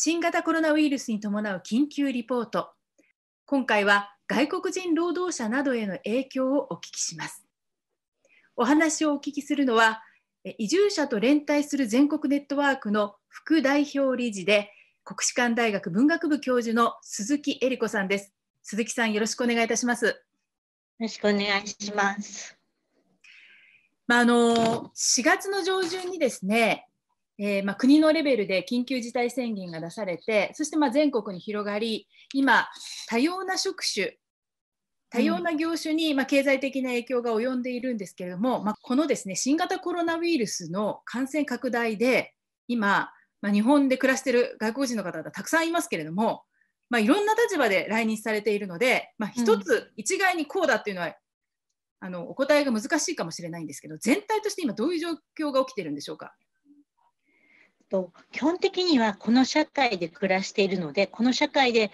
新型コロナウイルスに伴う緊急リポート今回は外国人労働者などへの影響をお聞きしますお話をお聞きするのは移住者と連帯する全国ネットワークの副代表理事で国士舘大学文学部教授の鈴木恵理子さんです鈴木さんよろしくお願いいたしますよろしくお願いしますまあ、あの4月の上旬にですねえー、まあ、国のレベルで緊急事態宣言が出されてそしてま全国に広がり今多様な職種多様な業種に、ま経済的な影響が及んでいるんですけれども、まあ、このですね新型コロナウイルスの感染拡大で今、まあ、日本で暮らしてる外国人の方々たくさんいますけれども、まいろんな立場で来日されているので、まあ、一つ一概にこうだっていうのは、うん、あのお答えが難しいかもしれないんですけど全体として今どういう状況が起きてるんでしょうか。と、基本的にはこの社会で暮らしているので、この社会で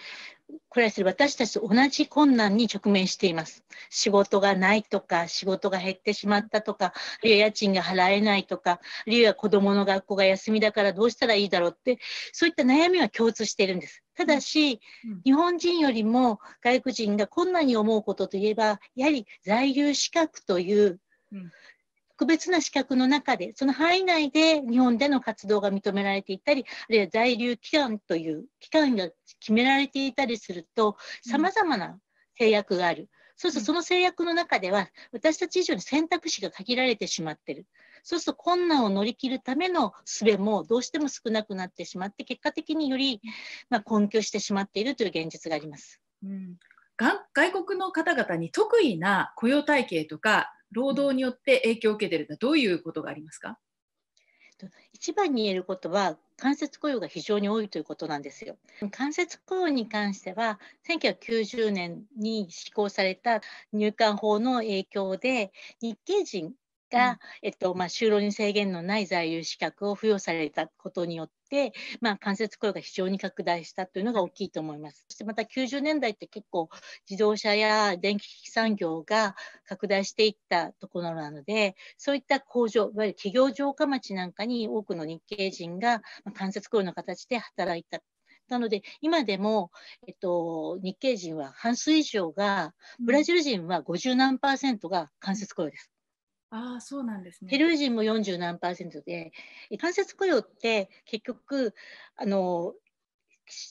暮らしている私たちと同じ困難に直面しています。仕事がないとか、仕事が減ってしまったとか、あるいは家賃が払えないとか、あるいは子供の学校が休みだからどうしたらいいだろうって、そういった悩みは共通しているんです。ただし、日本人よりも外国人が困難に思うことといえば、やはり在留資格という特別な資格の中で、その範囲内で日本での活動が認められていたり、あるいは在留期間という期間が決められていたりすると、さまざまな制約がある。そうするとその制約の中では、私たち以上に選択肢が限られてしまってる。そうすると困難を乗り切るための術もどうしても少なくなってしまって、結果的により、ま困窮してしまっているという現実があります。うん外国の方々に特異な雇用体系とか労働によって影響を受けているのはどういうことがありますか一番に言えることは間接雇用が非常に多いということなんですよ。間接雇用に関しては1990年に施行された入管法の影響で日系人が、えっとまあ、就労に制限のない在留資格を付与されたことによって、まあ、間接雇用が非常に拡大したというのが大きいと思います。そしてまた90年代って結構自動車や電気機器産業が拡大していったところなのでそういった工場いわゆる企業城下町なんかに多くの日系人が間接雇用の形で働いたなので、今でも、えっと、日系人は半数以上が、ブラジル人は50何パーセントが間接雇用です。ああそうなんですね。ペルー人も40何パーセントで間接雇用って結局あの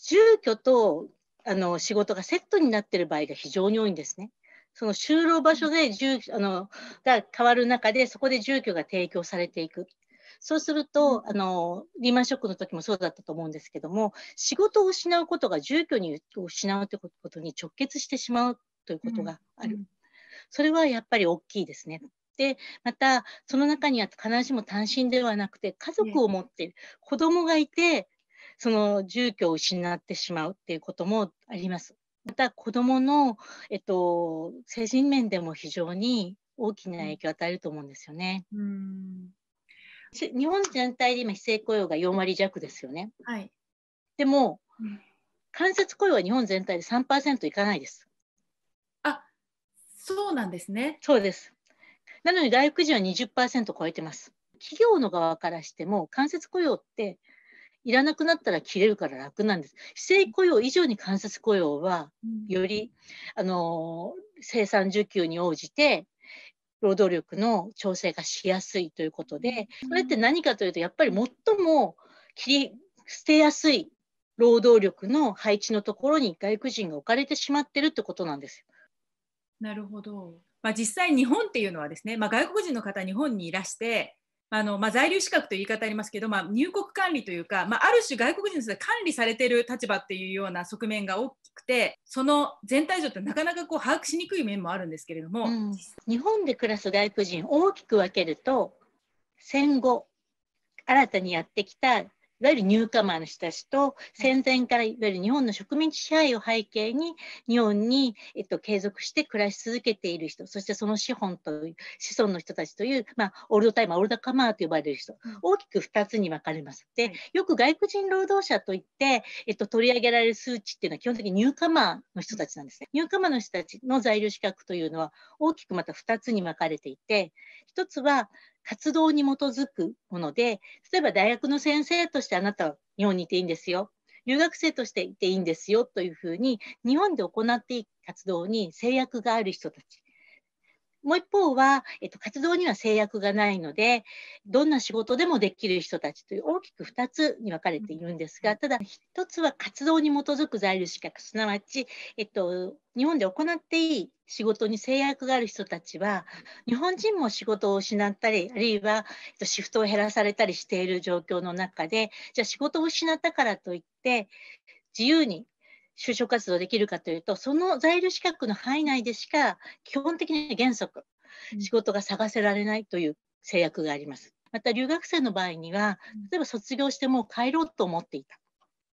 住居とあの仕事がセットになってる場合が非常に多いんですね。その就労場所で住あのが変わる中でそこで住居が提供されていく。そうすると、あのリーマンショックの時もそうだったと思うんですけども仕事を失うことが住居に失うということに直結してしまうということがある、うんうん、それはやっぱり大きいですねでまたその中には必ずしも単身ではなくて家族を持っている、子供がいてその住居を失ってしまうっていうこともあります。また子供の、えっと、精神面でも非常に大きな影響を与えると思うんですよね。うん日本全体で今非正雇用が4割弱ですよね。はい、でも、うん、間接雇用は日本全体で3%いかないです。あそうなんですね。そうです。なのに大学人は20%超えてます。企業の側からしても間接雇用っていらなくなったら切れるから楽なんです。非正規雇用以上に間接雇用はより、うん、あの生産需給に応じて労働力の調整がしやすいということでこれって何かというとやっぱり最も切り捨てやすい労働力の配置のところに外国人が置かれてしまってるってことなんですよ。なるほど。まあ、実際日本っていうのはですね、まあ、外国人の方日本にいらしてあの、まあ、在留資格という言い方ありますけど、まあ、入国管理というか、まあ、ある種外国人として管理されてる立場っていうような側面が大きくてその全体像ってなかなかこう把握しにくい面もあるんですけれども、うん、日本で暮らす外国人大きく分けると戦後新たにやってきたいわゆるニューカマーの人たちと戦前からいわゆる日本の植民地支配を背景に日本に、えっと、継続して暮らし続けている人そしてその資本という子孫の人たちという、まあ、オールドタイマーオールドカマーと呼ばれる人大きく2つに分かれます。でよく外国人労働者といって、えっと、取り上げられる数値っていうのは基本的にニューカマーの人たちなんですね。ニューカマーの人たちの在留資格というのは大きくまた2つに分かれていて1つは活動に基づくもので、例えば大学の先生としてあなたは日本にいていいんですよ。留学生としていていいんですよというふうに、日本で行っていく活動に制約がある人たちもう一方は、えっと、活動には制約がないので、どんな仕事でもできる人たちという大きく2つに分かれているんですが、ただ1つは活動に基づく在留資格、すなわち、えっと、日本で行っていい仕事に制約がある人たちは、日本人も仕事を失ったり、あるいはシフトを減らされたりしている状況の中で、じゃあ仕事を失ったからといって、自由に就職活動できるかというとその在留資格の範囲内でしか基本的に原則仕事が探せられないという制約があります。また留学生の場合には例えば卒業してもう帰ろうと思っていた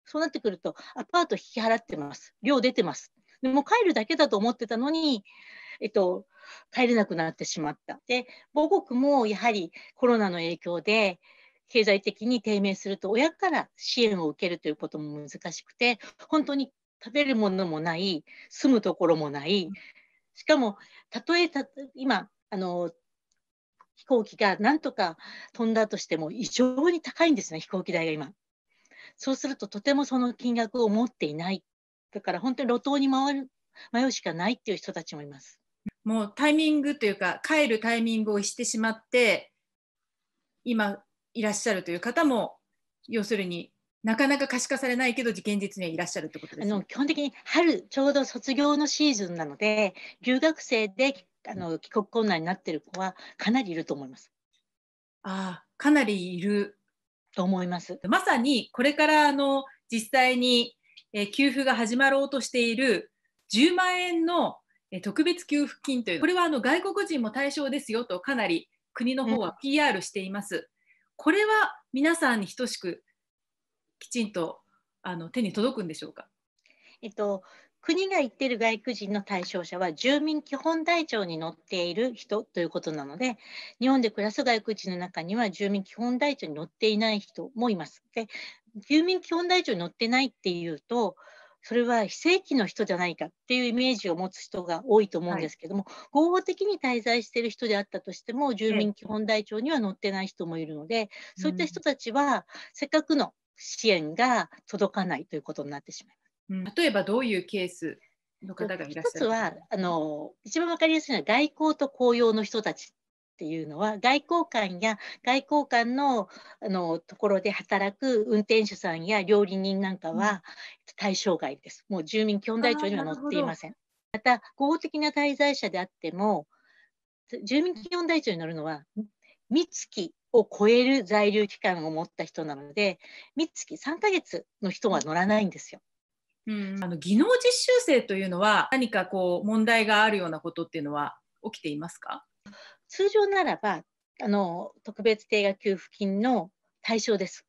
そうなってくるとアパート引き払ってます寮出てますでも帰るだけだと思ってたのに、えっと、帰れなくなってしまった。で母国もやはりコロナの影響で経済的に低迷すると親から支援を受けるということも難しくて本当に食べるものもない住むところもないしかもたとえた今あの飛行機がなんとか飛んだとしても異常に高いんですね飛行機代が今。そうするととてもその金額を持っていないだから本当に路頭に回る迷うしかないっていう人たちもいます。もうタイミングというか帰るタイミングをしてしまって今いらっしゃるという方も要するになかなか可視化されないけど現実にはいらっしゃるってことです、ね、あの基本的に春ちょうど卒業のシーズンなので留学生であの帰国困難になっている子はかなりいると思います。あかなりいると思います。まさにこれからあの実際に、給付が始まろうとしている10万円の、特別給付金というこれはあの外国人も対象ですよとかなり国の方は PR しています。うん、これは皆さんに等しくきちんとあの手に届くんでしょうか。えっと国が言ってる外国人の対象者は住民基本台帳に載っている人ということなので日本で暮らす外国人の中には住民基本台帳に載っていない人もいます。で住民基本台帳に載ってないっていうとそれは非正規の人じゃないかっていうイメージを持つ人が多いと思うんですけども、はい、合法的に滞在している人であったとしても住民基本台帳には載ってない人もいるので、そういった人たちはせっかくの支援が届かないということになってしまいます。うん、例えばどういうケースの方がいらっしゃる一つはあの一番分かりやすいのは外交と公用の人たちっていうのは外交官や外交官のあのところで働く運転手さんや料理人なんかは対象外です。もう住民基本台帳には載っていません。また合法的な滞在者であっても住民基本台帳に載るのは三月を超える在留期間を持った人なので三月3ヶ月の人は乗らないんですよ。うん、あの技能実習生というのは何かこう問題があるようなことっていうのは起きていますか通常ならばあの特別定額給付金の対象です。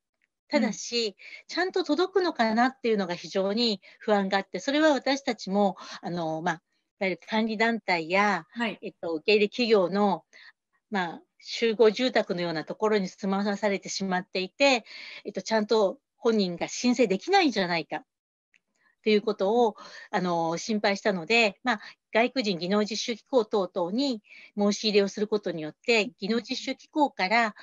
ただし、ちゃんと届くのかなっていうのが非常に不安があって、それは私たちも、あの、まあ、管理団体や、はい、えっと、受け入れ企業の、まあ、集合住宅のようなところに住まわされてしまっていて、えっと、ちゃんと本人が申請できないんじゃないかということをあの心配したので、まあ、外国人技能実習機構等々に申し入れをすることによって技能実習機構から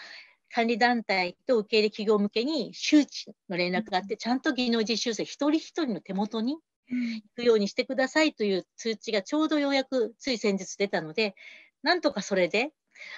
管理団体と受け入れ企業向けに周知の連絡があってちゃんと技能実習生一人一人の手元に行くようにしてくださいという通知がちょうどようやくつい先日出たのでなんとかそれで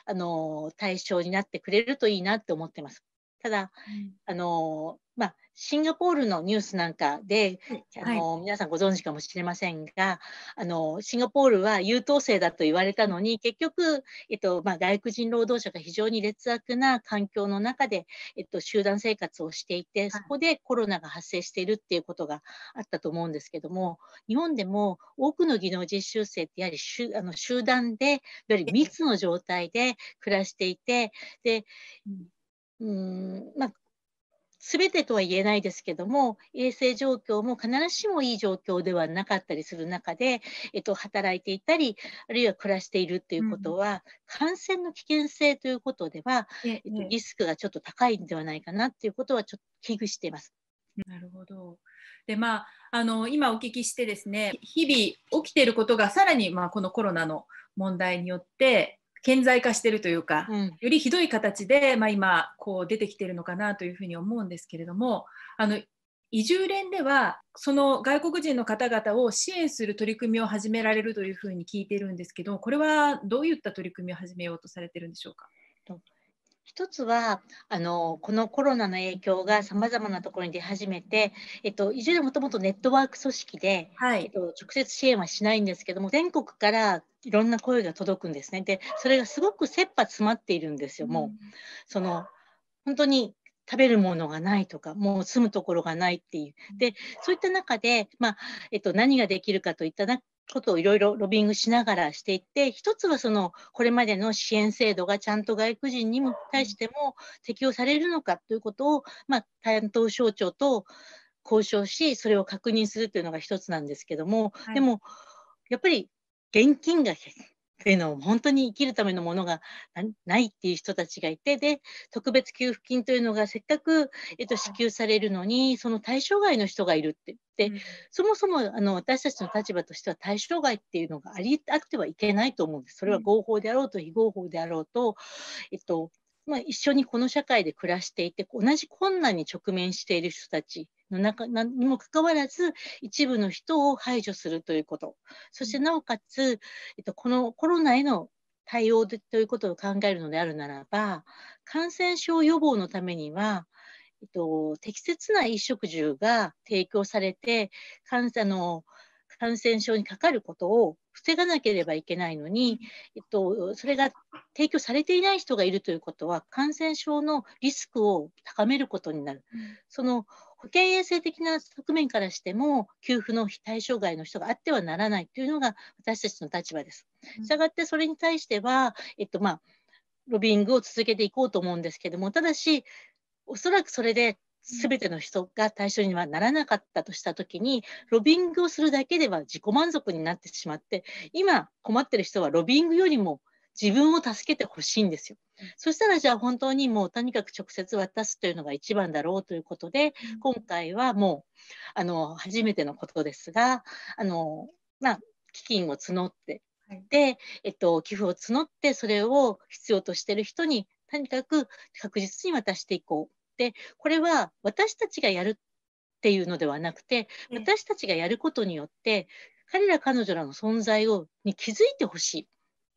あの対象になってくれるといいなって思ってます。ただ、うん、あのまあ、シンガポールのニュースなんかで、あの、はい、皆さんご存知かもしれませんがあのシンガポールは優等生だと言われたのに結局、えっとまあ、外国人労働者が非常に劣悪な環境の中で、えっと、集団生活をしていてそこでコロナが発生しているっていうことがあったと思うんですけども日本でも多くの技能実習生ってやはり集あの集団でより密の状態で暮らしていてでうんまあ全てとは言えないですけども衛生状況も必ずしもいい状況ではなかったりする中で、えっと、働いていたりあるいは暮らしているということは、うん、感染の危険性ということでは、えっと、リスクがちょっと高いんではないかなということはちょっと危惧しています。なるほど。でまああの今お聞きしてですね日々起きていることがさらにまあこのコロナの問題によって顕在化してるというか、うん、よりひどい形で、まあ、今こう出てきてるのかなというふうに思うんですけれどもあの移住連ではその外国人の方々を支援する取り組みを始められるというふうに聞いてるんですけどこれはどういった取り組みを始めようとされてるんでしょうか一つはあのこのコロナの影響がさまざまなところに出始めて、えっと、いずれもともとネットワーク組織で、はい、えっと、直接支援はしないんですけども全国からいろんな声が届くんですねでそれがすごく切羽詰まっているんですよ、もう。その本当に食べるものがないとかもう住むところがないっていうでそういった中で、まあえっと、何ができるかといったことをいろいろロビングしながらしていって一つはそのこれまでの支援制度がちゃんと外国人にも対しても適用されるのかということを、まあ、担当省庁と交渉しそれを確認するというのが一つなんですけども、はい、でもやっぱり現金がっていうのを本当に生きるためのものがないっていう人たちがいてで特別給付金というのがせっかく、えっと、支給されるのにその対象外の人がいるって言って、そもそもあの私たちの立場としては対象外っていうのがありあってはいけないと思うんです。それは合法であろうと非合法であろうと、えっとまあ、一緒にこの社会で暮らしていて同じ困難に直面している人たちの中にもかかわらず一部の人を排除するということそしてなおかつ、えっと、このコロナへの対応ということを考えるのであるならば感染症予防のためには、えっと、適切な衣食住が提供されて感あの感染症にかかることを防がなければいけないのに、えっと、それが提供されていない人がいるということは感染症のリスクを高めることになる、うん、その保険衛生的な側面からしても、給付の対象外の人があってはならないというのが私たちの立場です。したがって、それに対しては、えっとまあ、ロビングを続けていこうと思うんですけども、ただし、おそらくそれで全ての人が対象にはならなかったとした時にロビングをするだけでは自己満足になってしまって今困ってる人はロビングよりも自分を助けてほしいんですよ。そしたらじゃあ本当にもうとにかく直接渡すというのが一番だろうということで、今回はもうあの初めてのことですがあの、まあ、基金を募って、で、えっと、寄付を募ってそれを必要としてる人にとにかく確実に渡していこう。でこれは私たちがやるっていうのではなくて私たちがやることによって彼ら彼女らの存在をに気づいてほしい。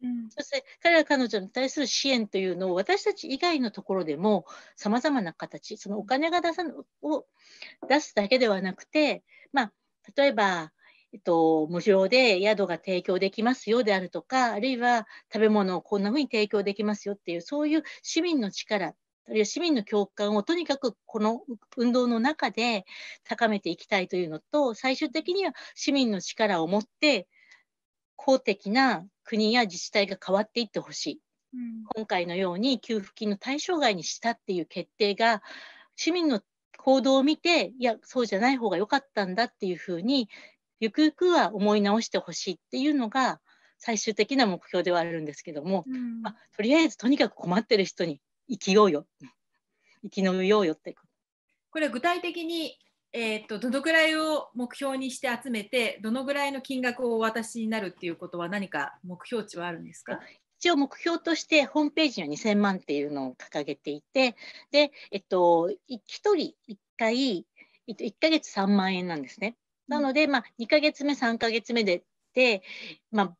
うん、そして彼ら彼女に対する支援というのを私たち以外のところでもさまざまな形そのお金が出さを出すだけではなくて、まあ、例えば、えっと、無料で宿が提供できますよであるとかあるいは食べ物をこんなふうに提供できますよっていうそういう市民の力あるいは市民の共感をとにかくこの運動の中で高めていきたいというのと最終的には市民の力を持って公的な国や自治体が変わっていってほしい、うん、今回のように給付金の対象外にしたっていう決定が市民の行動を見ていやそうじゃない方が良かったんだっていうふうにゆくゆくは思い直してほしいっていうのが最終的な目標ではあるんですけども、うん、まあ、とりあえずとにかく困ってる人に生きようよ生き延びようよってこれ具体的にえーと、どのぐらいを目標にして集めてどのぐらいの金額をお渡しになるっていうことは何か目標値はあるんですか一応目標としてホームページに2000万っていうのを掲げていてで、えっと、1人1回1ヶ月3万円なんですね。なので、まあ、2ヶ月目3ヶ月目でで、まあ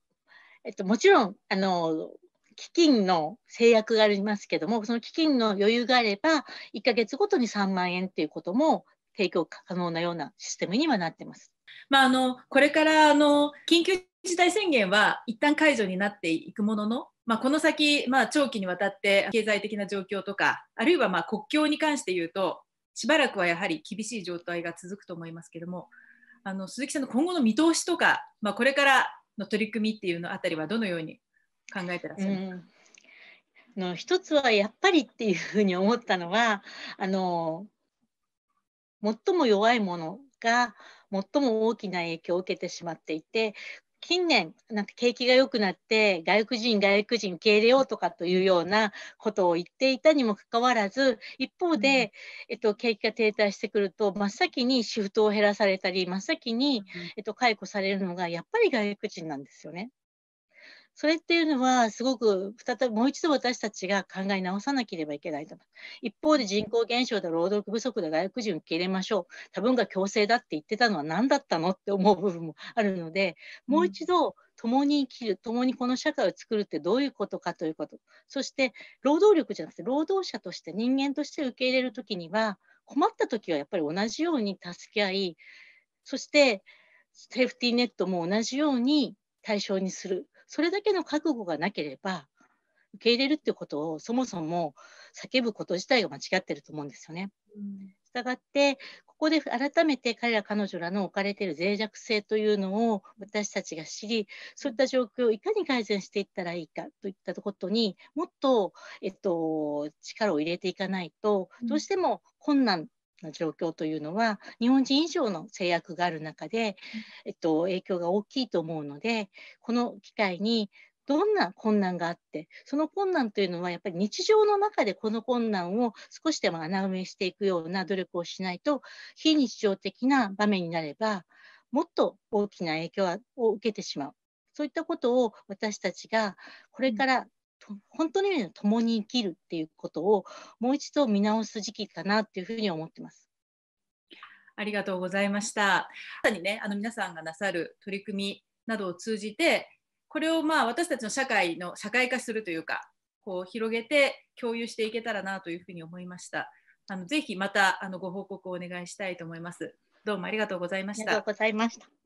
えっと、もちろんあの基金の制約がありますけどもその基金の余裕があれば1ヶ月ごとに3万円っていうことも提供可能なようなシステムにはなってます。まあ、あのこれからあの緊急事態宣言は一旦解除になっていくものの、まあ、この先、まあ、長期にわたって経済的な状況とかあるいはま国境に関して言うとしばらくはやはり厳しい状態が続くと思いますけどもあの鈴木さんの今後の見通しとか、まあ、これからの取り組みっていうのあたりはどのように考えてらっしゃいますか、の一つはやっぱりっていうふうに思ったのはあの最も弱いものが最も大きな影響を受けてしまっていて近年なんか景気が良くなって外国人外国人受け入れようとかというようなことを言っていたにもかかわらず一方で、うん、えっと、景気が停滞してくると真っ先にシフトを減らされたり真っ先に、うん、えっと、解雇されるのがやっぱり外国人なんですよね。それっていうのはすごく再びもう一度私たちが考え直さなければいけないと思う。一方で人口減少だ労働不足だ外国人受け入れましょう多分が共生だって言ってたのは何だったのって思う部分もあるのでもう一度共に生きる共にこの社会を作るってどういうことかということそして労働力じゃなくて労働者として人間として受け入れる時には困った時はやっぱり同じように助け合いそしてセーフティーネットも同じように対象にするそれだけの覚悟がなければ、受け入れるっていうことをそもそも叫ぶこと自体が間違ってると思うんですよね。したがってここで改めて彼ら彼女らの置かれている脆弱性というのを私たちが知りそういった状況をいかに改善していったらいいかといったことにもっと、えっと、力を入れていかないとどうしても困難の状況というのは日本人以上の制約がある中で、えっと、影響が大きいと思うのでこの機会にどんな困難があってその困難というのはやっぱり日常の中でこの困難を少しでも穴埋めしていくような努力をしないと非日常的な場面になればもっと大きな影響を受けてしまうそういったことを私たちがこれからと本当の意味で共に生きるっていうことをもう一度見直す時期かなっていうふうに思ってます。ありがとうございました。さらにね、あの皆さんがなさる取り組みなどを通じて、これをまあ私たちの社会の社会化するというか、こう広げて共有していけたらなというふうに思いました。あのぜひまたあのご報告をお願いしたいと思います。どうもありがとうございました。ありがとうございました。